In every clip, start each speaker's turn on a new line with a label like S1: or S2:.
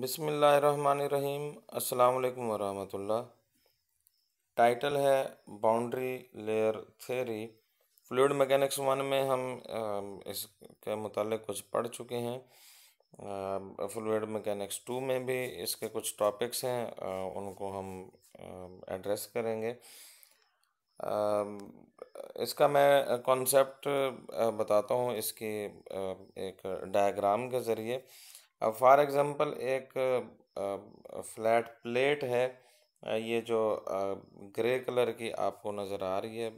S1: बिसमीम् अल्लाम वरहमतुल्ला टाइटल है boundary layer theory fluid mechanics one में हम इसके मतलब कुछ पढ़ चुके हैं फ्लूड मैकेनिक्स टू में भी इसके कुछ टॉपिक्स हैं उनको हम एड्रेस करेंगे इसका मैं कॉन्सेप्ट बताता हूँ इसकी एक डायग्राम के ज़रिए अब फॉर एग्ज़ाम्पल एक फ्लैट प्लेट है ये जो ग्रे कलर की आपको नज़र आ रही है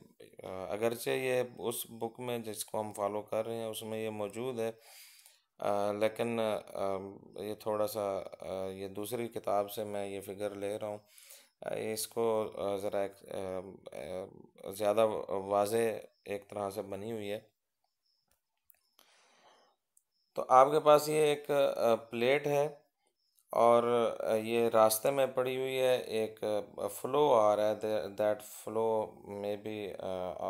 S1: अगरचे ये उस बुक में जिसको हम फॉलो कर रहे हैं उसमें ये मौजूद है लेकिन ये थोड़ा सा ये दूसरी किताब से मैं ये फिगर ले रहा हूँ इसको ज़रा ज़्यादा वाज एक तरह से बनी हुई है तो आपके पास ये एक प्लेट है और ये रास्ते में पड़ी हुई है एक फ्लो आ रहा है that flow may be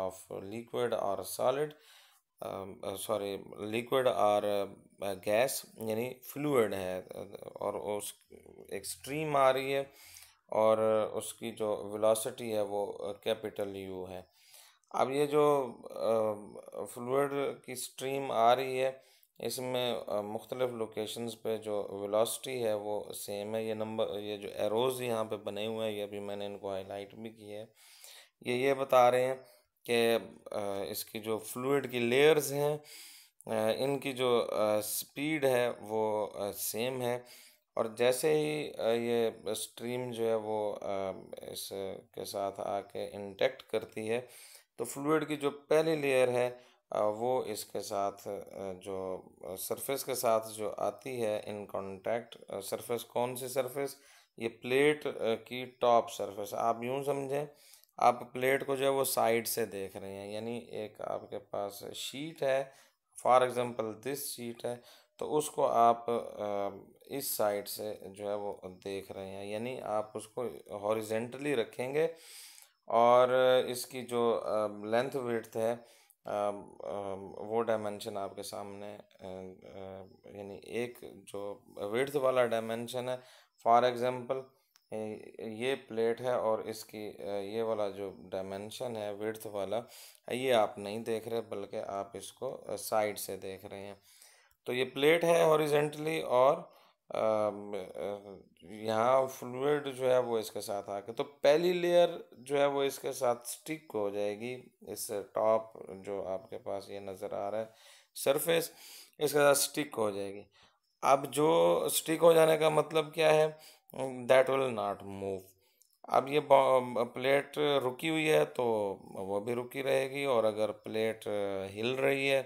S1: of liquid और सॉलिड सॉरी लिक्विड और गैस यानी फ्लूड है और उस एक स्ट्रीम आ रही है और उसकी जो वेलोसिटी है वो कैपिटल यू है अब ये जो फ्लूड की स्ट्रीम आ रही है इसमें मुख्तलिफ़ लोकेशन पे जो वेलोसिटी है वो सेम है ये नंबर ये जो एरोज़ यहाँ पे बने हुए हैं ये अभी मैंने इनको हाईलाइट भी की है ये ये बता रहे हैं कि इसकी जो फ्लूड की लेयर्स हैं इनकी जो स्पीड है वो सेम है और जैसे ही ये स्ट्रीम जो है वो इसके साथ आके इंटेक्ट करती है तो फ्लूड की जो पहली लेयर है वो इसके साथ जो सरफेस के साथ जो आती है इन कॉन्टैक्ट सरफेस कौन सी सरफेस ये प्लेट की टॉप सरफेस आप यूँ समझें आप प्लेट को जो है वो साइड से देख रहे हैं यानी एक आपके पास शीट है फॉर एग्जांपल दिस शीट है तो उसको आप इस साइड से जो है वो देख रहे हैं यानी आप उसको हॉरिजेंटली रखेंगे और इसकी जो लेंथ वर्थ है वो डायमेंशन आपके सामने यानी एक जो विड्थ वाला डायमेंशन है फॉर एग्ज़ाम्पल ये प्लेट है और इसकी ये वाला जो डायमेंशन है विड्थ वाला ये आप नहीं देख रहे बल्कि आप इसको साइड से देख रहे हैं तो ये प्लेट है हॉरिजेंटली और यहाँ फ्लूड जो है वो इसके साथ आके तो पहली लेयर जो है वो इसके साथ स्टिक हो जाएगी इस टॉप जो आपके पास ये नज़र आ रहा है सरफेस इसके साथ स्टिक हो जाएगी अब जो स्टिक हो जाने का मतलब क्या है दैट विल नॉट मूव अब ये प्लेट रुकी हुई है तो वो भी रुकी रहेगी और अगर प्लेट हिल रही है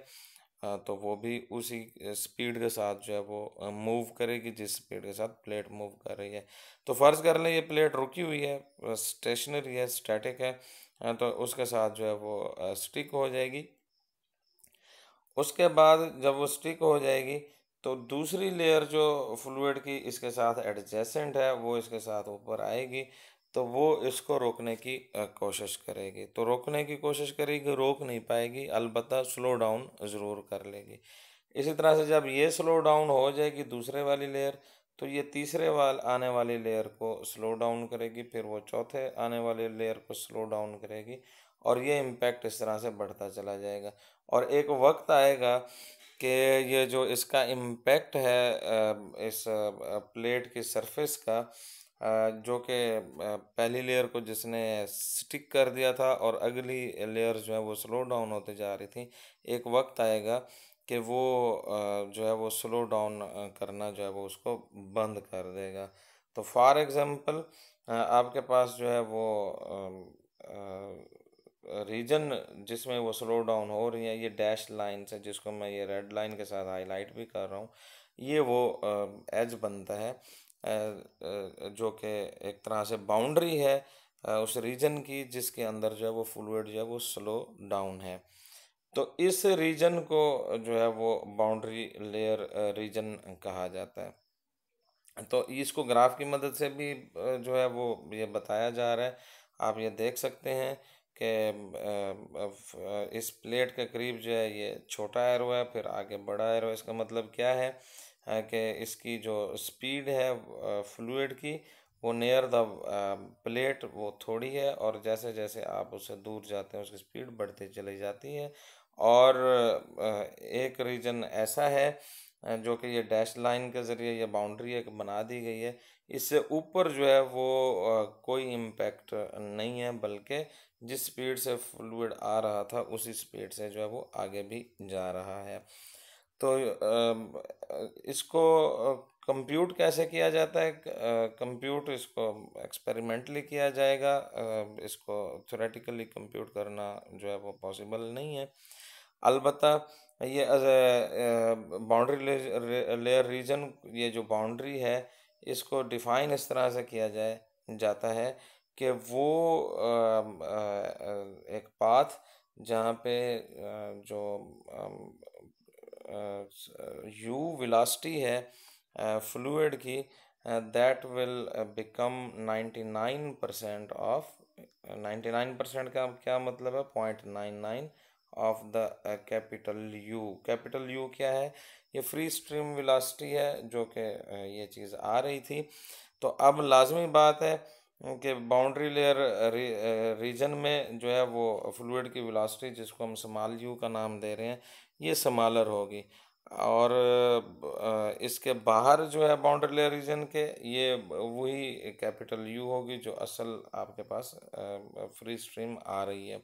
S1: हाँ, तो वो भी उसी स्पीड के साथ जो है वो मूव करेगी जिस स्पीड के साथ प्लेट मूव कर रही है तो फ़र्ज़ कर लें ये प्लेट रुकी हुई है स्टेशनरी है स्टैटिक है हाँ, तो उसके साथ जो है वो स्टिक हो जाएगी उसके बाद जब वो स्टिक हो जाएगी तो दूसरी लेयर जो फ्लूड की इसके साथ एडजेसेंट है वो इसके साथ ऊपर आएगी तो वो इसको रोकने की कोशिश करेगी तो रोकने की कोशिश करेगी रोक नहीं पाएगी अलबत् स्लो डाउन ज़रूर कर लेगी इसी तरह से जब ये स्लो डाउन हो जाएगी दूसरे वाली लेयर तो ये तीसरे वाल आने वाली लेयर को स्लो डाउन करेगी फिर वो चौथे आने वाले लेयर को स्लो डाउन करेगी और ये इम्पैक्ट इस तरह से बढ़ता चला जाएगा और एक वक्त आएगा कि ये जो इसका इम्पैक्ट है इस प्लेट की सरफेस का जो कि पहली लेयर को जिसने स्टिक कर दिया था और अगली लेयर जो है वो स्लो डाउन होते जा रही थी एक वक्त आएगा कि वो जो है वो स्लो डाउन करना जो है वो उसको बंद कर देगा तो फॉर एग्ज़ाम्पल आपके पास जो है वो रीजन जिसमें वो स्लो डाउन हो रही है ये डैश लाइन से जिसको मैं ये रेड लाइन के साथ हाईलाइट भी कर रहा हूँ ये वो एज बनता है जो कि एक तरह से बाउंड्री है उस रीजन की जिसके अंदर जो है वो फ्लूड जो है वो स्लो डाउन है तो इस रीजन को जो है वो बाउंड्री लेयर रीजन कहा जाता है तो इसको ग्राफ की मदद से भी जो है वो ये बताया जा रहा है आप ये देख सकते हैं कि इस प्लेट के करीब जो है ये छोटा एरो है फिर आगे बड़ा एरो इसका मतलब क्या है कि इसकी जो स्पीड है फ्लूड की वो नियर द प्लेट वो थोड़ी है और जैसे जैसे आप उससे दूर जाते हैं उसकी स्पीड बढ़ती चली जाती है और एक रीजन ऐसा है जो कि ये डैश लाइन के ज़रिए ये बाउंड्री एक बना दी गई है इससे ऊपर जो है वो कोई इम्पेक्ट नहीं है बल्कि जिस स्पीड से फ्लूड आ रहा था उसी स्पीड से जो है वो आगे भी जा रहा है तो इसको कंप्यूट कैसे किया जाता है कंप्यूट इसको एक्सपेरिमेंटली किया जाएगा इसको थोरेटिकली कंप्यूट करना जो है वो पॉसिबल नहीं है अलबत् ये बाउंड्री लेयर रीजन ये जो बाउंड्री है इसको डिफाइन इस तरह से किया जाए जाता है कि वो एक पाथ जहाँ पे जो यू वेलोसिटी है फ्लूड की that will become ninety nine percent of ninety nine percent का क्या मतलब है point nine nine of the capital U capital U क्या है ये फ्री स्ट्रीम विलासटी है जो कि ये चीज़ आ रही थी तो अब लाजमी बात है कि बाउंड्री लेयर रीजन में जो है वो फ्लूड की विलासटी जिसको हम समाल यू का नाम दे रहे हैं ये समालर होगी और इसके बाहर जो है बाउंड्री लेयर रीजन के ये वही कैपिटल यू होगी जो असल आपके पास फ्री स्ट्रीम आ रही है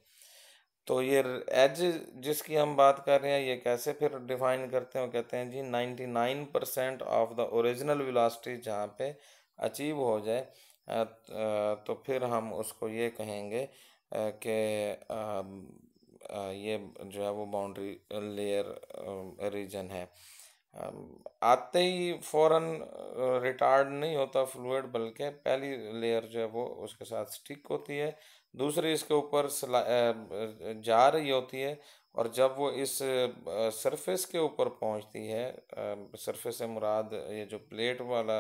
S1: तो ये एज जिसकी हम बात कर रहे हैं ये कैसे फिर डिफाइन करते हैं कहते हैं जी ninety nine percent of the original velocity जहाँ पे अचीव हो जाए तो फिर हम उसको ये कहेंगे कि ये जो है वो बाउंड्री लेयर रीजन है आते ही फौरन रिटार्ड नहीं होता फ्लूड बल्कि पहली लेयर जो है वो उसके साथ स्टिक होती है दूसरी इसके ऊपर जा रही होती है और जब वो इस सरफेस के ऊपर पहुंचती है सरफेस से मुराद ये जो प्लेट वाला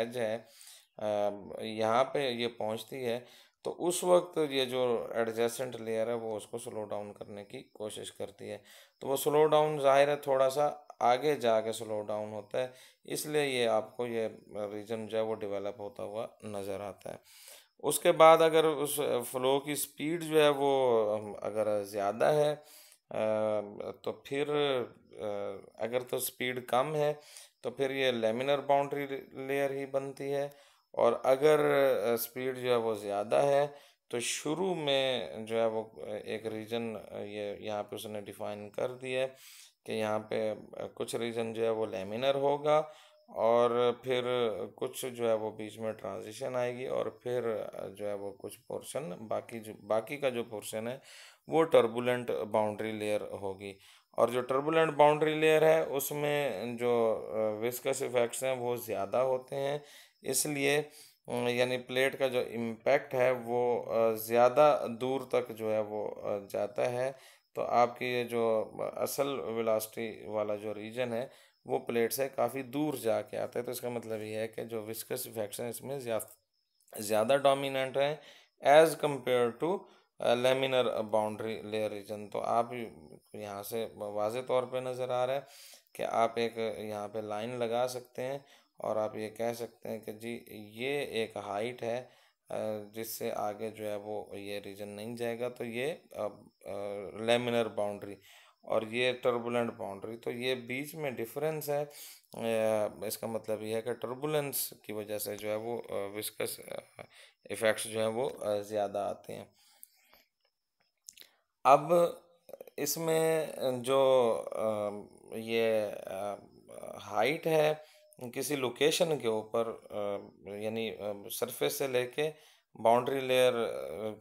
S1: एज है यहाँ पे ये पहुंचती है तो उस वक्त ये जो एडजेसेंट लेयर है वो उसको स्लो डाउन करने की कोशिश करती है तो वो स्लो डाउन ज़ाहिर है थोड़ा सा आगे जाके स्लो डाउन होता है इसलिए ये आपको ये रीजन जो है वो डेवलप होता हुआ नज़र आता है उसके बाद अगर उस फ्लो की स्पीड जो है वो अगर ज़्यादा है तो फिर अगर तो स्पीड कम है तो फिर ये लेमिनर बाउंड्री लेयर ही बनती है और अगर स्पीड जो है वो ज़्यादा है तो शुरू में जो है वो एक रीजन ये यहाँ पे उसने डिफाइन कर दिया है कि यहाँ पे कुछ रीजन जो है वो लेमिनर होगा और फिर कुछ जो है वो बीच में ट्रांजिशन आएगी और फिर जो है वो कुछ पोर्शन बाकी जो बाकी का जो पोर्शन है वो टर्बुलेंट बाउंड्री लेयर होगी और जो टर्बुलेंट बाउंड्री लेयर है उसमें जो विस्कस इफेक्ट्स हैं वो ज़्यादा होते हैं इसलिए यानी प्लेट का जो इम्पैक्ट है वो ज़्यादा दूर तक जो है वो जाता है तो आपकी ये जो असल वेलासिटी वाला जो रीजन है वो प्लेट से काफ़ी दूर जा के आता है तो इसका मतलब ये है कि जो विस्कस इफेक्ट्स हैं इसमें ज़्यादा डोमिनेंट हैं as compare to laminar boundary layer region तो आप यहाँ से वाज तौर पे नज़र आ रहा है कि आप एक यहाँ पे लाइन लगा सकते हैं और आप ये कह सकते हैं कि जी ये एक हाइट है जिससे आगे जो है वो ये रीजन नहीं जाएगा तो ये लेमिनर बाउंड्री और ये टर्बुलेंट बाउंड्री तो ये बीच में डिफरेंस है इसका मतलब ये है कि टर्बुलेंस की वजह से जो है वो विस्कस इफ़ेक्ट्स जो हैं वो ज़्यादा आते हैं अब इसमें जो ये हाइट है किसी लोकेशन के ऊपर यानी सरफेस से लेके बाउंड्री लेयर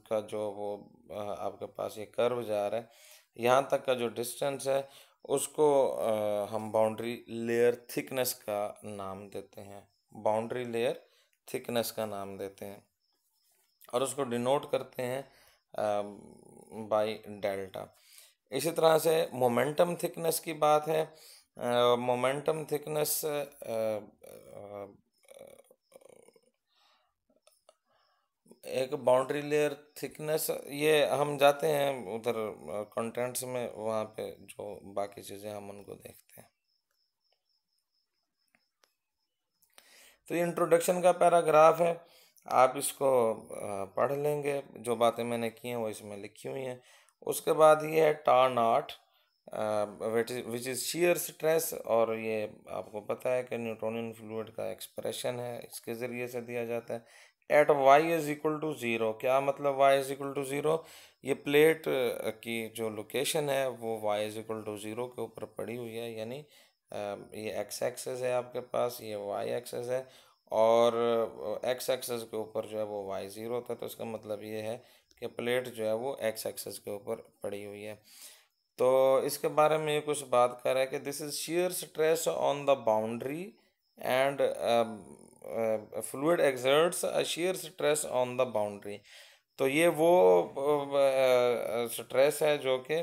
S1: का जो वो आपके पास ये कर्व जा रहा है यहाँ तक का जो डिस्टेंस है उसको हम बाउंड्री लेयर थिकनेस का नाम देते हैं बाउंड्री लेयर थिकनेस का नाम देते हैं और उसको डिनोट करते हैं बाय डेल्टा इसी तरह से मोमेंटम थिकनेस की बात है momentum uh, thickness uh, uh, एक बाउंड्री लेयर थिकनेस ये हम जाते हैं उधर कंटेंट्स में वहाँ पे जो बाकी चीज़ें हम उनको देखते हैं तो ये इंट्रोडक्शन का पैराग्राफ है आप इसको पढ़ लेंगे जो बातें मैंने की हैं वो इसमें लिखी हुई हैं उसके बाद ये है टर्न आर्ट विच इज़ शीयर स्ट्रेस और ये आपको पता है कि न्यूट्रोनियन फ्लूड का एक्सप्रेशन है इसके ज़रिए से दिया जाता है at Y is equal to zero क्या मतलब Y is equal to zero ये प्लेट uh, की जो लोकेशन है वो Y is equal to zero के ऊपर पड़ी हुई है यानी um, ये एक्स एक्सेस है आपके पास ये वाई एक्सेस है और एक्स uh, एक्सेस के ऊपर जो है वो वाई ज़ीरो था तो इसका मतलब ये है कि प्लेट जो है वो एक्स एक्सेस के ऊपर पड़ी हुई है तो इसके बारे में ये कुछ बात कर रहा है कि this is shear stress on the boundary and fluid exerts shear stress on the boundary तो ये वो स्ट्रेस uh, uh, uh, है जो कि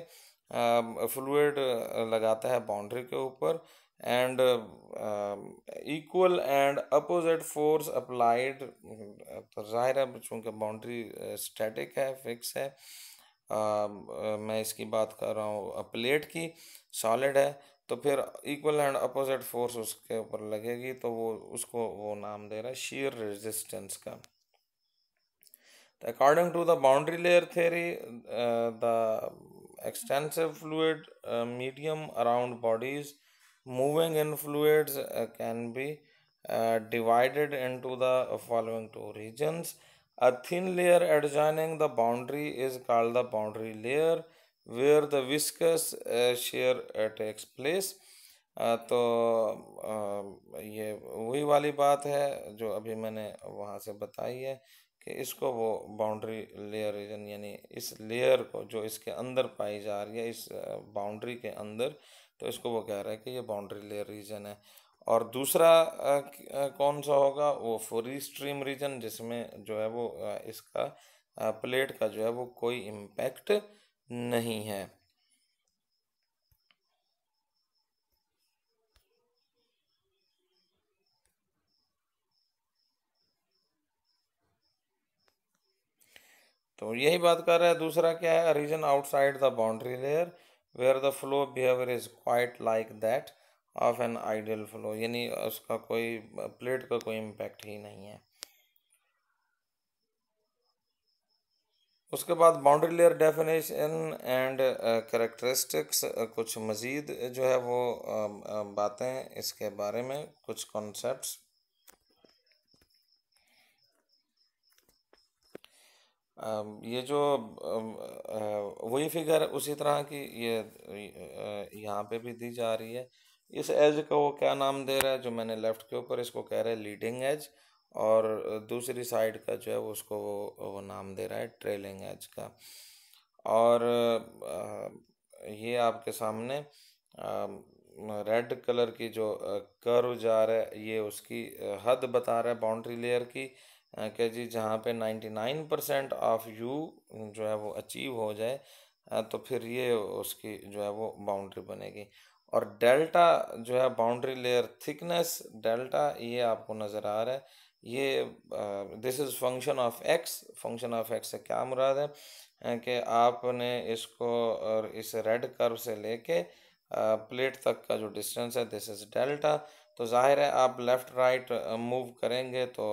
S1: फ्लूड um, लगाता है बाउंड्री के ऊपर and equal and opposite force applied तो जाहिर है चूँकि बाउंड्री स्टैटिक है फिक्स है मैं इसकी बात कर रहा हूँ प्लेट की सॉलिड है तो फिर इक्वल एंड अपोजिट फोर्स उसके ऊपर लगेगी तो वो उसको वो नाम दे रहा है शीयर रेजिस्टेंस का तो according to the boundary layer theory the extensive fluid medium around bodies moving in fluids can be divided into the following two regions A thin layer adjoining the boundary is called the boundary layer where the viscous uh, shear uh, takes place. Uh, तो uh, ये वही वाली बात है जो अभी मैंने वहाँ से बताई है कि इसको वो बाउंड्री लेयर रीजन यानी इस लेयर को जो इसके अंदर पाई जा रही है इस बाउंड्री uh, के अंदर तो इसको वो कह रहा है कि ये बाउंड्री लेयर रीजन है और दूसरा कौन सा होगा वो फ्री स्ट्रीम रीजन जिसमें जो है वो इसका प्लेट का जो है वो कोई इम्पैक्ट नहीं है तो यही बात कर रहे हैं दूसरा क्या है region outside the boundary layer where the flow behaviour is quite like that of an ideal flow यानी उसका कोई प्लेट का कोई इम्पैक्ट ही नहीं है उसके बाद boundary layer definition and characteristics कुछ मज़ीद जो है वो um, um, बातें इसके बारे में कुछ कॉन्सेप्ट um, ये जो uh, वही फिगर उसी तरह की ये uh, यहाँ पे भी दी जा रही है इस एज को वो क्या नाम दे रहा है जो मैंने लेफ़्ट के ऊपर इसको कह रहा है लीडिंग एज और दूसरी साइड का जो है वो उसको वो वो नाम दे रहा है ट्रेलिंग एज का और ये आपके सामने रेड कलर की जो कर्व जा रहा है ये उसकी हद बता रहा है बाउंड्री लेयर की कि जी जहाँ पे नाइन परसेंट ऑफ यू जो है वो अचीव हो जाए तो फिर ये उसकी जो है वो बाउंड्री बनेगी और डेल्टा जो है बाउंड्री लेयर थिकनेस डेल्टा ये आपको नज़र आ रहा है ये this is function of X function of X से क्या मुराद है कि आपने इसको और इस रेड कर्व से लेके प्लेट तक का जो डिस्टेंस है दिस इज़ डेल्टा तो ज़ाहिर है आप लेफ़्ट राइट मूव करेंगे तो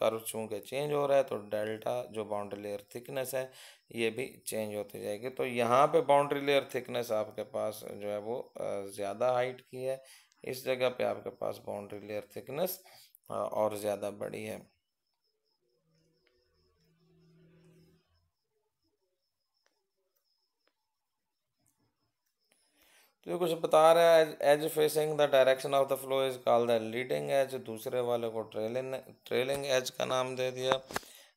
S1: कर्व चूँकि चेंज हो रहा है तो डेल्टा जो बाउंड्री लेयर थिकनेस है ये भी चेंज होती जाएगी तो यहाँ पे बाउंड्री लेयर थिकनेस आपके पास जो है वो ज़्यादा हाइट की है इस जगह पे आपके पास बाउंड्री लेयर थिकनेस और ज़्यादा बड़ी है तो ये कुछ बता रहा है edge facing the direction of the flow is called the leading edge दूसरे वाले को ट्रेलिंग ट्रेलिंग एज का नाम दे दिया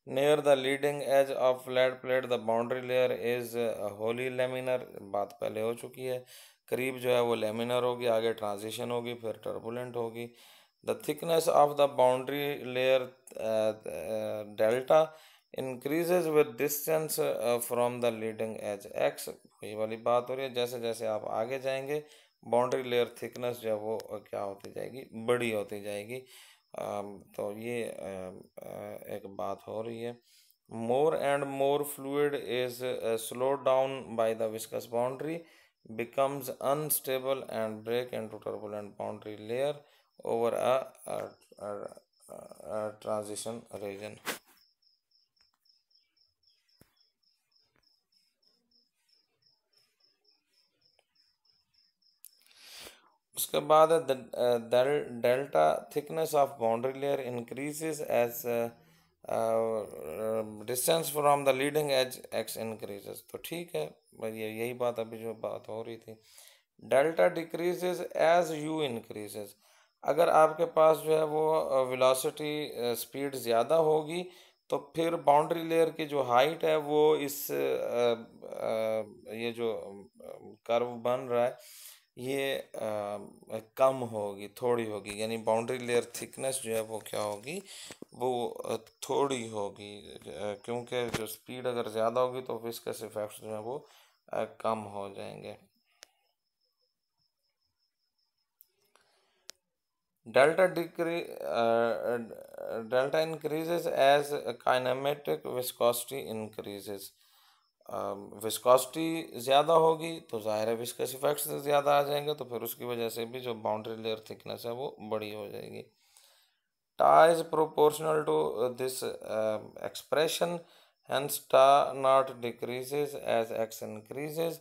S1: Near the leading edge of flat plate the boundary layer is Holi laminar बात पहले हो चुकी है करीब जो है वो लेमिनर होगी आगे ट्रांजिशन होगी फिर टर्बुलेंट होगी the thickness of the boundary layer delta increases with distance from the leading edge X वही वाली बात हो रही है जैसे जैसे आप आगे जाएंगे बाउंड्री लेयर थिकनेस जो है वो uh, क्या होती जाएगी बड़ी होती जाएगी Um, तो ये um, uh, एक बात हो रही है more and more fluid is slow down by the viscous boundary becomes unstable and break and turbulent and boundary layer over a transition region उसके बाद delta thickness of boundary layer increases as distance from the leading edge X increases तो ठीक है ये यही बात अभी जो बात हो रही थी delta decreases as U increases अगर आपके पास जो है वो वेलोसिटी स्पीड ज़्यादा होगी तो फिर बाउंड्री लेयर की जो हाइट है वो इस आ, आ, ये जो कर्व बन रहा है ये कम होगी थोड़ी होगी यानी बाउंड्री लेयर थिकनेस जो है वो क्या होगी वो थोड़ी होगी क्योंकि जो स्पीड अगर ज़्यादा होगी तो विस्कस इफेक्ट्स जो है वो कम हो जाएंगे delta decrease delta increases as kinematic viscosity increases viscosity ज़्यादा होगी तो ज़ाहिर है विस्कस इफेक्ट्स ज़्यादा आ जाएंगे तो फिर उसकी वजह से भी जो बाउंड्री लेयर थिकनेस है वो बड़ी हो जाएगी टा is proportional to this expression hence टा naught decreases as X increases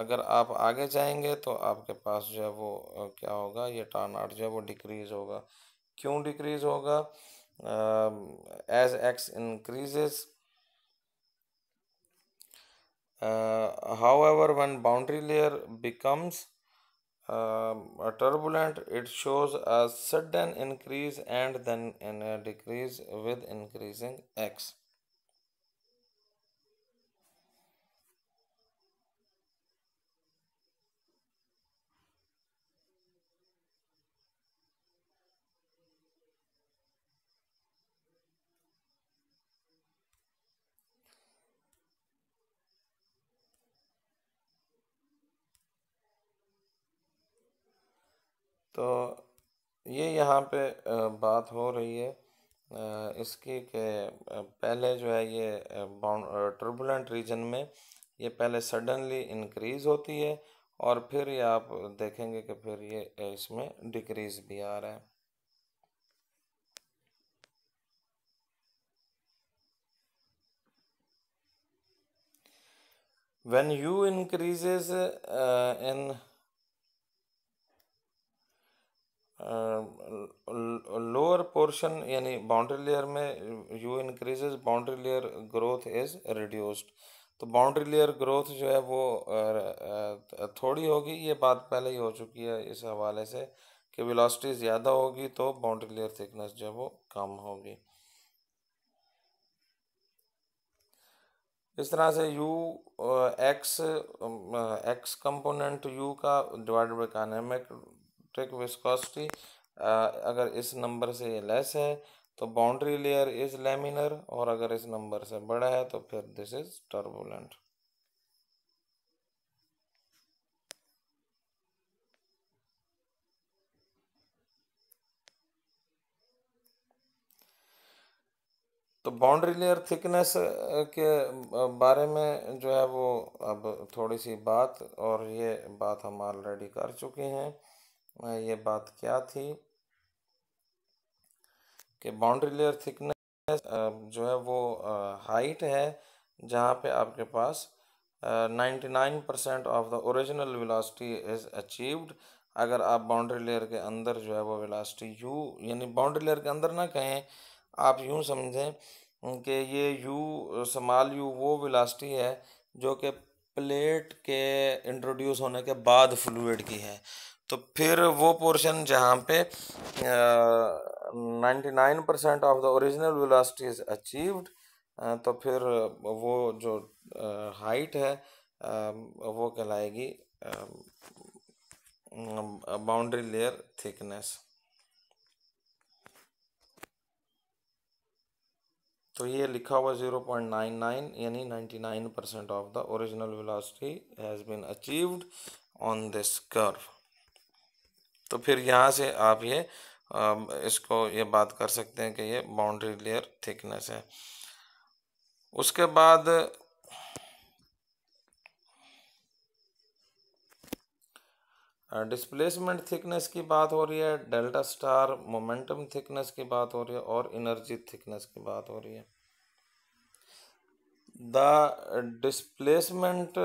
S1: अगर आप आगे जाएंगे तो आपके पास जो है वो क्या होगा ये टा नॉट जो है वो डिक्रीज होगा क्यों डिक्रीज होगा as X increases Uh, however, when boundary layer becomes uh, turbulent, it shows a sudden increase and then in a decrease with increasing x. तो ये यहाँ पे बात हो रही है इसकी के पहले जो है ये बाउंड टर्बुलेंट रीजन में ये पहले सडनली इंक्रीज़ होती है और फिर ये आप देखेंगे कि फिर ये इसमें डिक्रीज़ भी आ रहा है when u increases uh, in lower portion यानी बाउंड्री लेयर में U increases boundary layer growth is reduced तो बाउंड्री लेयर ग्रोथ जो है वो थोड़ी होगी ये बात पहले ही हो चुकी है इस हवाले से कि वेलोसिटी ज़्यादा होगी तो बाउंड्री लेयर थिकनेस जो है वो कम होगी इस तरह से U X X component U का divide by kinematic viscosity अगर इस नंबर से लेस है तो बाउंड्री लेयर इज लेमिनर और अगर इस नंबर से बड़ा है तो फिर दिस इज टर्बुलेंट तो बाउंड्री लेयर थिकनेस के बारे में जो है वो अब थोड़ी सी बात और ये बात हम ऑलरेडी कर चुके हैं ये बात क्या थी कि बाउंड्री लेयर थिकनेस जो है वो हाइट है जहाँ पे आपके पास ninety nine percent of the original velocity is achieved अगर आप बाउंड्री लेयर के अंदर जो है वो वेलोसिटी यू यानी बाउंड्री लेयर के अंदर ना कहें आप यूँ समझें कि ये यू समाल यू वो वेलोसिटी है जो कि प्लेट के इंट्रोड्यूस होने के बाद फ्लूड की है तो फिर वो पोर्शन जहाँ पे ninety nine percent of the original velocity is achieved तो फिर वो जो हाइट है वो कहलाएगी बाउंड्री लेयर थिकनेस तो ये लिखा हुआ ज़ीरो पॉइंट नाइन नाइन यानी ninety nine percent of the original velocity has been achieved on this curve तो फिर यहाँ से आप ये इसको ये बात कर सकते हैं कि ये बाउंड्री लेयर थिकनेस है उसके बाद डिस्प्लेसमेंट थिकनेस की बात हो रही है डेल्टा स्टार मोमेंटम थिकनेस की बात हो रही है और इनर्जी थिकनेस की बात हो रही है the displacement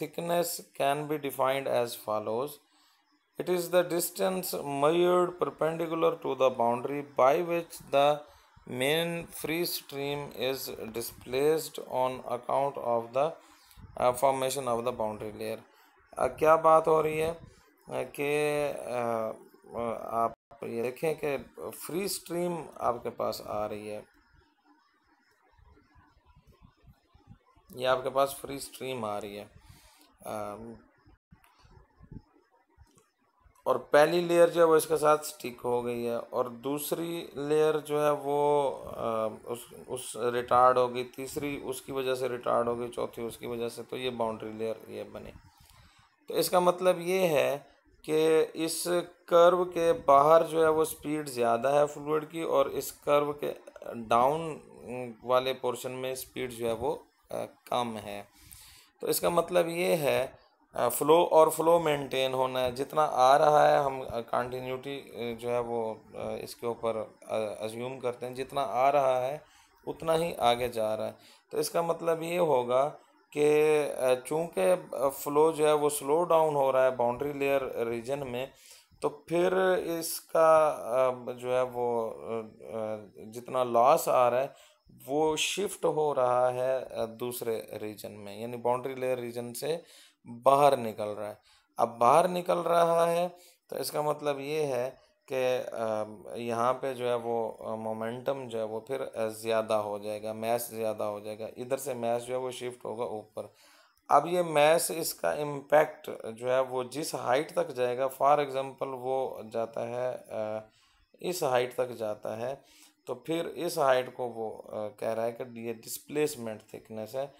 S1: thickness can be defined as follows It is the distance measured perpendicular to the boundary by which the main free stream is displaced on account of the formation of the boundary layer क्या बात हो रही है कि आप ये देखें कि फ्री स्ट्रीम आपके पास आ रही है ये आपके पास फ्री स्ट्रीम आ रही है और पहली लेयर जो है वो इसके साथ स्टिक हो गई है और दूसरी लेयर जो है वो आ, उस उस रिटार्ड हो गई तीसरी उसकी वजह से रिटार्ड हो गई चौथी उसकी वजह से तो ये बाउंड्री लेयर ये बनी तो इसका मतलब ये है कि इस कर्व के बाहर जो है वो स्पीड ज़्यादा है फ्लूड की और इस कर्व के डाउन वाले पोर्शन में स्पीड जो है वो कम है तो इसका मतलब ये है फ़्लो और फ्लो मेंटेन होना है जितना आ रहा है हम कंटिन्यूटी जो है वो इसके ऊपर अज्यूम करते हैं जितना आ रहा है उतना ही आगे जा रहा है तो इसका मतलब ये होगा कि चूँकि फ़्लो जो है वो स्लो डाउन हो रहा है बाउंड्री लेयर रीजन में तो फिर इसका जो है वो जितना लॉस आ रहा है वो शिफ्ट हो रहा है दूसरे रीजन में यानी बाउंड्री लेयर रीजन से बाहर निकल रहा है अब बाहर निकल रहा है तो इसका मतलब ये है कि यहाँ पे जो है वो मोमेंटम जो है वो फिर ज़्यादा हो जाएगा मैस ज़्यादा हो जाएगा इधर से मैस जो है वो शिफ्ट होगा ऊपर अब ये मैस इसका इम्पैक्ट जो है वो जिस हाइट तक जाएगा फॉर एग्ज़ाम्पल वो जाता है इस हाइट तक जाता है तो फिर इस हाइट को वो कह रहा है कि ये डिस्प्लेसमेंट थिकनेस है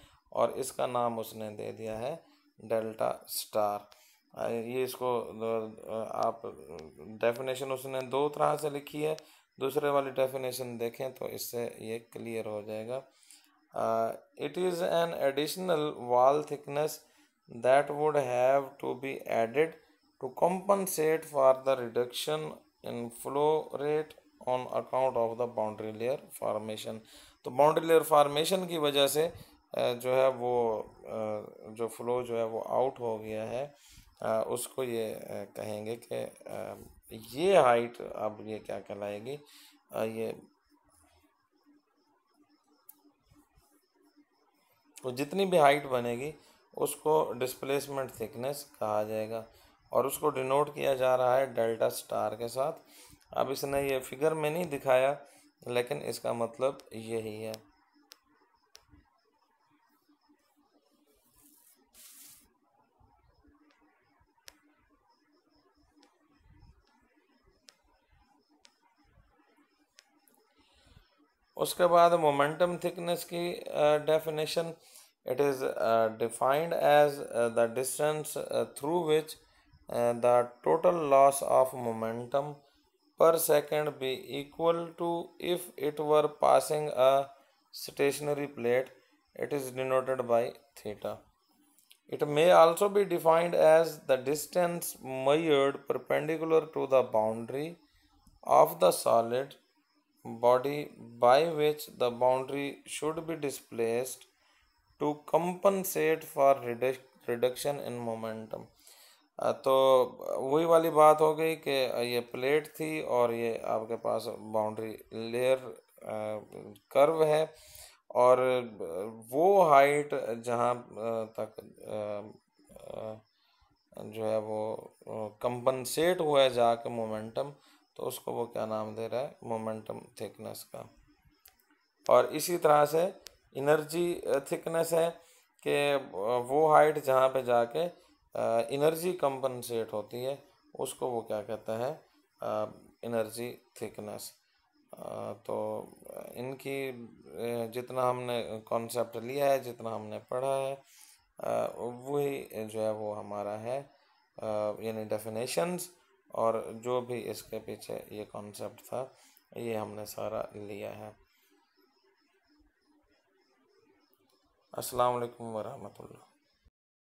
S1: और इसका नाम उसने दे दिया है डेल्टा स्टार ये इसको आप डेफिनेशन उसने दो तरह से लिखी है दूसरे वाली डेफिनेशन देखें तो इससे ये क्लियर हो जाएगा it is an additional wall thickness that would have to be added to compensate for the reduction in flow rate on account of the boundary layer formation तो बाउंड्री लेयर फॉर्मेशन की वजह से जो है वो जो फ्लो जो है वो आउट हो गया है उसको ये कहेंगे कि ये हाइट अब ये क्या कहलाएगी ये तो जितनी भी हाइट बनेगी उसको डिस्प्लेसमेंट थिकनेस कहा जाएगा और उसको डिनोट किया जा रहा है डेल्टा स्टार के साथ अब इसने ये फिगर में नहीं दिखाया लेकिन इसका मतलब यही है उसके बाद मोमेंटम थिकनेस की definition it is defined as the distance through which the total loss of momentum per second be equal to if it were passing a stationary plate it is denoted by theta it may also be defined as the distance measured perpendicular to the boundary of the solid body by which the boundary should be displaced to compensate for redu reduction in momentum तो वही वाली बात हो गई कि ये plate थी और ये आपके पास बाउंड्री लेयर कर्व है और वो हाइट जहाँ तक जो है वो कंपनसेट हुआ है जाके मोमेंटम तो उसको वो क्या नाम दे रहा है मोमेंटम थिकनेस का और इसी तरह से इनर्जी थिकनेस है कि वो हाइट जहाँ पे जाके इनर्जी कंपनसेट होती है उसको वो क्या कहते हैं इनर्जी थिकनेस तो इनकी जितना हमने कॉन्सेप्ट लिया है जितना हमने पढ़ा है वही जो है वो हमारा है यानी डेफिनेशंस और जो भी इसके पीछे ये कॉन्सेप्ट था ये हमने सारा लिया है अस्सलाम वालेकुम वरहमतुल्लाह